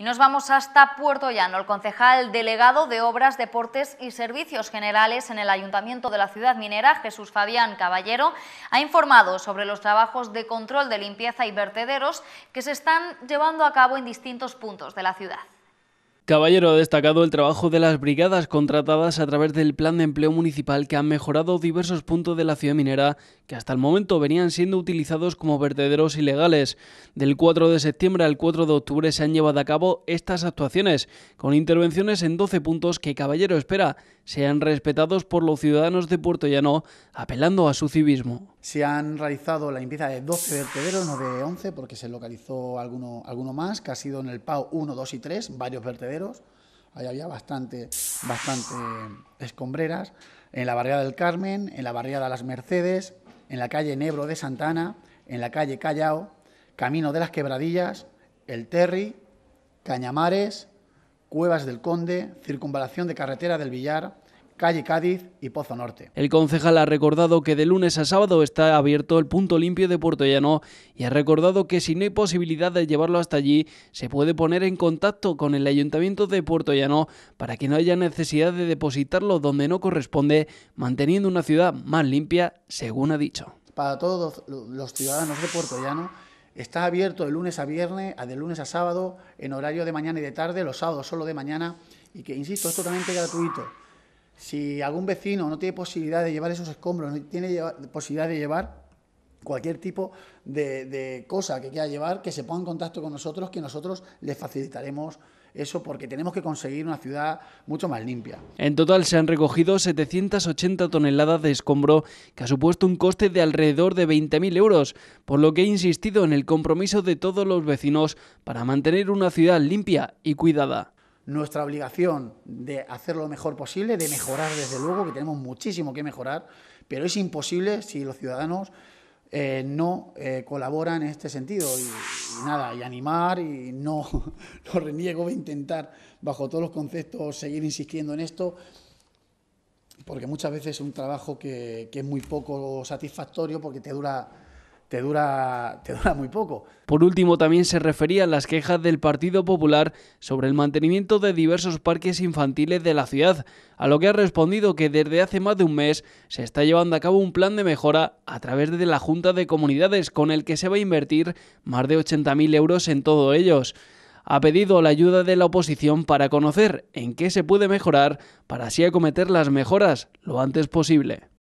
Y nos vamos hasta Puerto Llano. El concejal delegado de Obras, Deportes y Servicios Generales en el Ayuntamiento de la Ciudad Minera, Jesús Fabián Caballero, ha informado sobre los trabajos de control de limpieza y vertederos que se están llevando a cabo en distintos puntos de la ciudad. Caballero ha destacado el trabajo de las brigadas contratadas a través del Plan de Empleo Municipal que han mejorado diversos puntos de la ciudad minera que hasta el momento venían siendo utilizados como vertederos ilegales. Del 4 de septiembre al 4 de octubre se han llevado a cabo estas actuaciones, con intervenciones en 12 puntos que Caballero espera sean respetados por los ciudadanos de Puerto Llano, apelando a su civismo. Se han realizado la limpieza de 12 vertederos, no de 11, porque se localizó alguno, alguno más, que ha sido en el PAO 1, 2 y 3, varios vertederos. Ahí había bastante, bastante escombreras. En la barriada del Carmen, en la barriada Las Mercedes, en la calle Nebro de Santana, en la calle Callao, Camino de las Quebradillas, El Terry, Cañamares, Cuevas del Conde, Circunvalación de Carretera del Villar, calle Cádiz y Pozo Norte. El concejal ha recordado que de lunes a sábado está abierto el punto limpio de Puerto Llano y ha recordado que si no hay posibilidad de llevarlo hasta allí, se puede poner en contacto con el ayuntamiento de Puerto Llano para que no haya necesidad de depositarlo donde no corresponde, manteniendo una ciudad más limpia, según ha dicho. Para todos los ciudadanos de Puerto Llano Está abierto de lunes a viernes, de lunes a sábado, en horario de mañana y de tarde, los sábados solo de mañana, y que, insisto, es totalmente gratuito. Si algún vecino no tiene posibilidad de llevar esos escombros, no tiene posibilidad de llevar cualquier tipo de, de cosa que quiera llevar, que se ponga en contacto con nosotros, que nosotros les facilitaremos eso porque tenemos que conseguir una ciudad mucho más limpia. En total se han recogido 780 toneladas de escombro, que ha supuesto un coste de alrededor de 20.000 euros, por lo que he insistido en el compromiso de todos los vecinos para mantener una ciudad limpia y cuidada nuestra obligación de hacer lo mejor posible, de mejorar desde luego, que tenemos muchísimo que mejorar, pero es imposible si los ciudadanos eh, no eh, colaboran en este sentido nada, y animar, y no, lo reniego, de intentar, bajo todos los conceptos, seguir insistiendo en esto, porque muchas veces es un trabajo que es muy poco satisfactorio porque te dura te dura, dura muy poco. Por último, también se refería a las quejas del Partido Popular sobre el mantenimiento de diversos parques infantiles de la ciudad, a lo que ha respondido que desde hace más de un mes se está llevando a cabo un plan de mejora a través de la Junta de Comunidades, con el que se va a invertir más de 80.000 euros en todos ellos ha pedido la ayuda de la oposición para conocer en qué se puede mejorar para así acometer las mejoras lo antes posible.